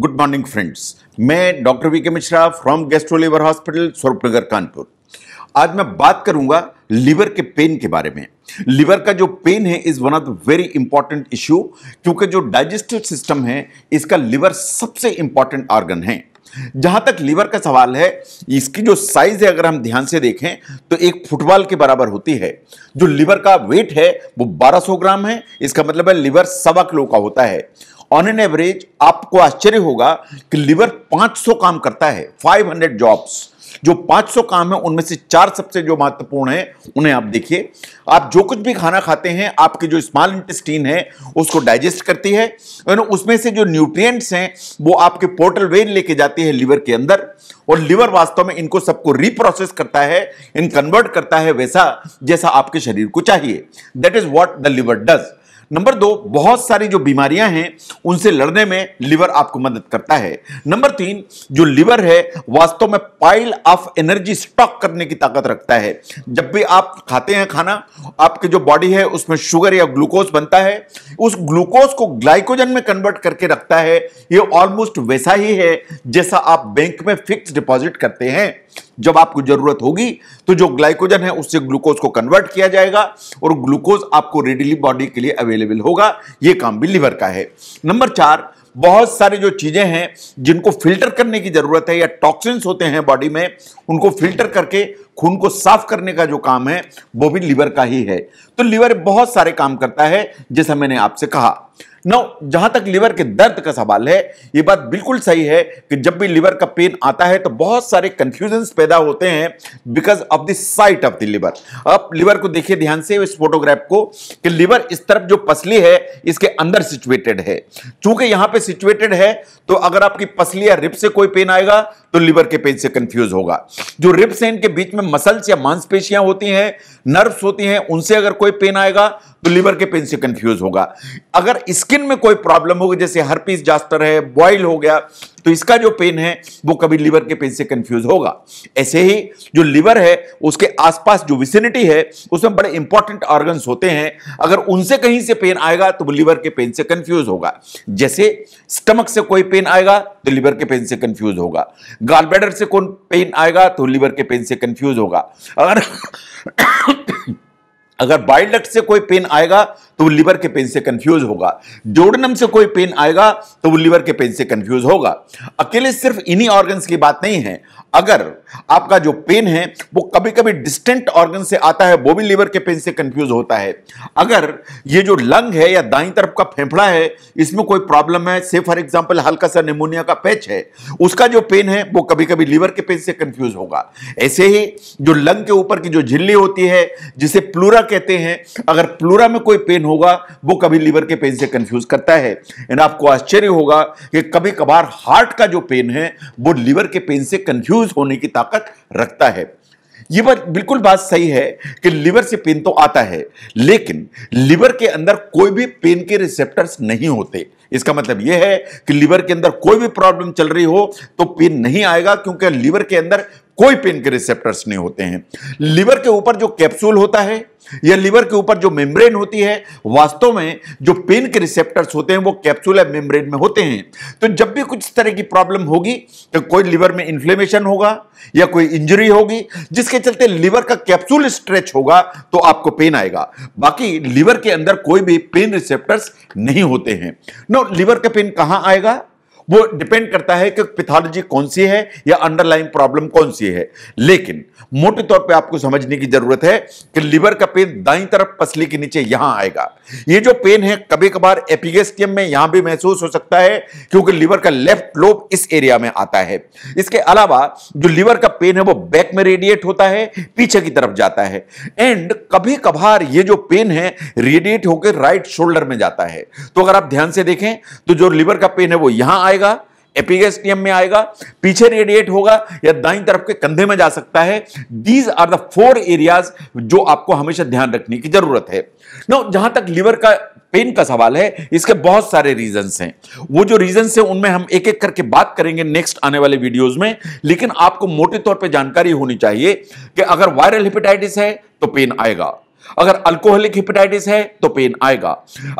Good morning friends मैं doctor V K Mishra from gastro liver hospital Nagar Kanpur आज मैं बात करूंगा लीवर के पेन के बारे में लीवर का जो पेन है is one of the very important issue क्योंकि जो डाइजेस्टिव सिस्टम है इसका लीवर सबसे इंपॉर्टेंट ऑर्गन है जहां तक लीवर का सवाल है इसकी जो साइज है अगर हम ध्यान से देखें तो एक फुटबॉल के बराबर होती है जो लीवर का वेट है वो 1200 ग्राम है इसका मतलब है लीवर सवा किलो का होता है ऑन एन एवरेज आपको आश्चर्य होगा कि लिवर 500 काम करता है 500 जॉब्स जो 500 काम है उनमें से चार सबसे जो महत्वपूर्ण है उन्हें आप देखिए आप जो कुछ भी खाना खाते हैं आपके जो स्मॉल इंटेस्टीन है उसको डाइजेस्ट करती है उसमें से जो न्यूट्रिएंट्स हैं वो आपके पोर्टल वेन लेके जाती है लीवर के अंदर और लीवर वास्तव में इनको सबको रिप्रोसेस करता है इन कन्वर्ट करता है वैसा जैसा आपके शरीर को चाहिए that is what the liver does number दो बहुत सारी जो बीमारियां हैं उनसे लड़ने में लिवर आपको मदद करता है नंबर तीन जो लिवर है वास्तव में पाइल ऑफ एनर्जी स्टॉक करने की ताकत रखता है जब भी आप खाते हैं खाना आपके जो बॉडी है उसमें शुगर या ग्लूकोज बनता है उस ग्लूकोज को ग्लाइकोजन में कन्वर्ट करके रखता है ये ऑलमोस्ट वैसा ही है जैसा आप बैंक में फिक्स डिपॉजिट करते हैं जब आपको जरूरत होगी तो जो ग्लाइकोजन है उससे ग्लूकोज को कन्वर्ट किया जाएगा और ग्लूकोज आपको रेडिली बॉडी के लिए अवेलेबल होगा ये काम भी लिवर का है नंबर चार बहुत सारी जो चीज़ें हैं जिनको फिल्टर करने की ज़रूरत है या टॉक्सिन्स होते हैं बॉडी में उनको फिल्टर करके खून को साफ करने का जो काम है वो भी लीवर का ही है तो लीवर बहुत सारे काम करता है जैसा मैंने आपसे कहा नौ जहां तक लिवर के दर्द का सवाल है यह बात बिल्कुल सही है कि जब भी लिवर का पेन आता है तो बहुत सारे कंफ्यूजन पैदा होते हैं because of the site of the liver अब लिवर को देखिए ध्यान से इस फोटोग्राफ को कि लिवर इस तरफ जो पसली है इसके अंदर सिचुएटेड है चूंकि यहां पे सिचुएटेड है तो अगर आपकी पसली या रिप से कोई पेन आएगा तो लिवर के पेन से कंफ्यूज होगा जो रिप्स हैं इनके बीच में मसल्स या मांसपेशियां होती हैं नर्व्स होती हैं उनसे अगर कोई पेन आएगा तो लिवर के पेन से कंफ्यूज होगा अगर स्किन में कोई प्रॉब्लम हो गई जैसे हर पीस जास्टर है बॉइल हो गया तो इसका जो पेन है वो कभी लिवर के पेन से कंफ्यूज होगा ऐसे ही जो लिवर है उसके आसपास जो विसिनिटी है उसमें बड़े इंपॉर्टेंट ऑर्गन्स होते हैं अगर उनसे कहीं से पेन आएगा तो वो लिवर के पेन से कंफ्यूज होगा जैसे स्टमक से कोई पेन आएगा तो लिवर के पेन से कंफ्यूज होगा गाल ब्लैडर से कौन पेन आएगा तो लिवर के पेन से कंफ्यूज होगा अगर अगर बाइल डक्ट से कोई पेन आएगा तो वो लिवर के पेन से कंफ्यूज होगा जोड़नम से कोई पेन आएगा तो वो लिवर के पेन से कंफ्यूज होगा अकेले सिर्फ इन्हीं ऑर्गन्स की बात नहीं है अगर आपका जो पेन है वो कभी कभी डिस्टेंट ऑर्गन से आता है वो भी लीवर के पेन से कंफ्यूज होता है अगर ये जो लंग है या दाई तरफ का फेफड़ा है इसमें कोई प्रॉब्लम है से फॉर एग्जाम्पल हल्का सा निमोनिया का पैच है उसका जो पेन है वो कभी कभी लीवर के पेन से कंफ्यूज होगा ऐसे ही जो लंग के ऊपर की जो झिल्ली होती है जिसे प्लूरा कहते हैं अगर प्लूरा में कोई पेन होगा वो कभी लीवर के पेन से कंफ्यूज करता है एंड आपको आश्चर्य होगा कि कभी कभार हार्ट का जो पेन है वो लीवर के पेन से कंफ्यूज यूज होने की ताकत रखता है यह बात बिल्कुल बात सही है कि लिवर से पेन तो आता है लेकिन लिवर के अंदर कोई भी पेन के रिसेप्टर्स नहीं होते इसका मतलब यह है कि लिवर के अंदर कोई भी प्रॉब्लम चल रही हो तो पेन नहीं आएगा क्योंकि लिवर के अंदर कोई पेन के रिसेप्टर्स नहीं होते हैं लीवर के ऊपर जो कैप्सूल होता है या लीवर के ऊपर जो मेम्ब्रेन होती है वास्तव में जो पेन के रिसेप्टर्स होते हैं वो कैप्सूल या मेम्ब्रेन में होते हैं तो जब भी कुछ तरह की प्रॉब्लम होगी तो कोई लीवर में इन्फ्लेमेशन होगा या कोई इंजरी होगी जिसके चलते लीवर का कैप्सूल स्ट्रेच होगा तो आपको पेन आएगा बाकी लीवर के अंदर कोई भी पेन रिसेप्टर्स नहीं होते हैं नो लीवर का पेन कहां आएगा वो डिपेंड करता है कि पिथोलॉजी कौन सी है या अंडरलाइन प्रॉब्लम कौन सी है लेकिन मोटे तौर पे आपको समझने की जरूरत है कि लिवर का पेन दाई तरफ पसली के नीचे यहां आएगा ये जो पेन है कभी कभार एपिगेस्टियम में यहां भी महसूस हो सकता है क्योंकि लिवर का लेफ्ट लोब इस एरिया में आता है इसके अलावा जो लिवर का पेन है वो बैक में रेडिएट होता है पीछे की तरफ जाता है एंड कभी कभार ये जो पेन है रेडिएट होकर राइट शोल्डर में जाता है तो अगर आप ध्यान से देखें तो जो लिवर का पेन है वो यहां आएगा आएगा एपिगेस्टियम में आएगा पीछे रेडिएट होगा या दाई तरफ के कंधे में जा सकता है these are the four areas जो आपको हमेशा ध्यान रखने की जरूरत है नो जहां तक लिवर का पेन का सवाल है इसके बहुत सारे रीजंस हैं वो जो रीजंस हैं उनमें हम एक एक करके बात करेंगे नेक्स्ट आने वाले वीडियोस में लेकिन आपको मोटे तौर पे जानकारी होनी चाहिए कि अगर वायरल हेपेटाइटिस है तो पेन आएगा अगर अल्कोहलिक हिपेटाइटिस है तो पेन आएगा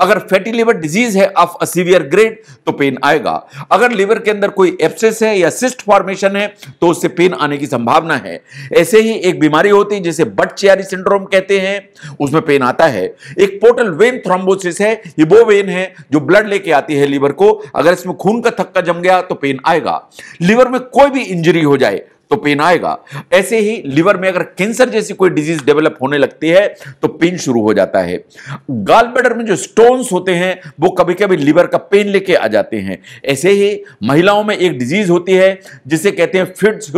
अगर फैटी लिवर डिजीज है ऑफ अ सीवियर ग्रेड तो पेन आएगा अगर लिवर के अंदर कोई एप्सेस है या सिस्ट फॉर्मेशन है तो उससे पेन आने की संभावना है ऐसे ही एक बीमारी होती है जिसे बट चियारी सिंड्रोम कहते हैं उसमें पेन आता है एक पोर्टल वेन थ्रोम्बोसिस है ये वो वेन है जो ब्लड लेके आती है लिवर को अगर इसमें खून का थक्का जम गया तो पेन आएगा लिवर में कोई भी इंजरी हो जाए तो पेन आएगा ऐसे ही लिवर में अगर कैंसर जैसी कोई डिजीज डेवलप होने लगती है तो पेन शुरू हो जाता है गाल बेडर में जो स्टोन्स होते हैं वो कभी कभी लिवर का पेन लेके आ जाते हैं ऐसे ही महिलाओं में एक डिजीज होती है जिसे कहते हैं फिट्स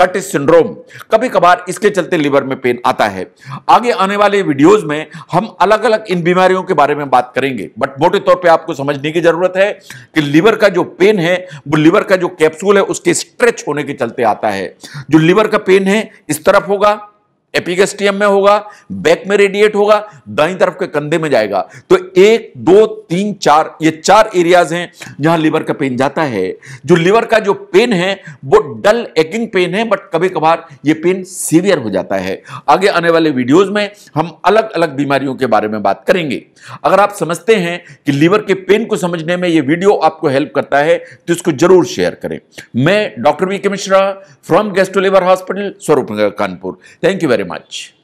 कट सिंड्रोम कभी कभार इसके चलते लिवर में पेन आता है आगे आने वाले वीडियोस में हम अलग अलग इन बीमारियों के बारे में बात करेंगे बट मोटे तौर पे आपको समझने की जरूरत है कि लिवर का जो पेन है वो लिवर का जो कैप्सूल है उसके स्ट्रेच होने के चलते आता है जो लिवर का पेन है इस तरफ होगा एपिगेस्टियम में होगा बैक में रेडिएट होगा दाई तरफ के कंधे में जाएगा तो एक दो तीन चार ये चार एरियाज हैं जहां लिवर का पेन जाता है जो लिवर का जो पेन है वो डल एकिंग पेन है बट कभी कभार ये पेन सीवियर हो जाता है आगे आने वाले वीडियोस में हम अलग अलग बीमारियों के बारे में बात करेंगे अगर आप समझते हैं कि लिवर के पेन को समझने में यह वीडियो आपको हेल्प करता है तो इसको जरूर शेयर करें मैं doctor V Mishra from gastro liver hospital Swaroop Kanpur thank you very much.